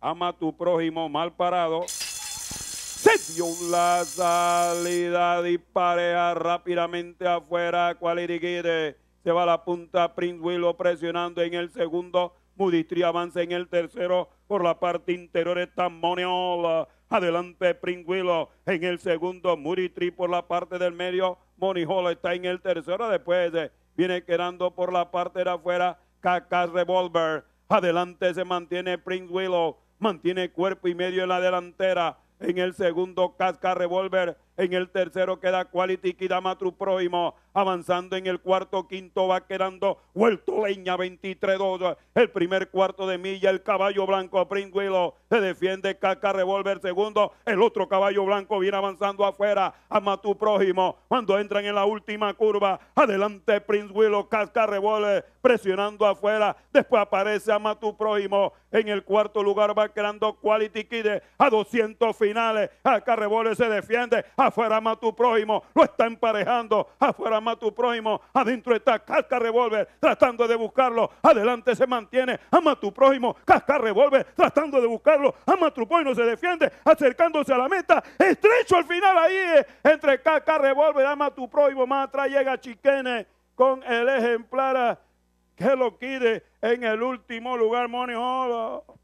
ama tu prójimo mal parado. Se la salida, dispareja rápidamente afuera, cual Se va a la punta, Prince Willow presionando en el segundo. Mudistri avanza en el tercero. Por la parte interior está Moniol. Adelante Prince Willow en el segundo. Muditri por la parte del medio. Monihol está en el tercero. Después eh, viene quedando por la parte de afuera. Cacas Revolver. Adelante se mantiene Prince Willow mantiene cuerpo y medio en la delantera. En el segundo casca revólver en el tercero queda quality, Kid Matu prójimo. Avanzando en el cuarto, quinto va quedando vuelto leña 23-2. El primer cuarto de milla, el caballo blanco Willow. se defiende, caca Revolver. segundo. El otro caballo blanco viene avanzando afuera. a tu prójimo. Cuando entran en la última curva, adelante Prince Willow, casca Revolver. presionando afuera. Después aparece a tu prójimo. En el cuarto lugar va quedando Quality Kid a 200 finales. Caca Revolver se defiende afuera más tu prójimo, lo está emparejando, afuera más tu prójimo, adentro está casca revólver, tratando de buscarlo, adelante se mantiene, ama tu prójimo, casca revólver, tratando de buscarlo, ama tu prójimo, se defiende, acercándose a la meta, estrecho al final ahí, eh, entre casca revólver, ama tu prójimo, más atrás llega Chiquene con el ejemplar ah, que lo quiere en el último lugar, Money oh.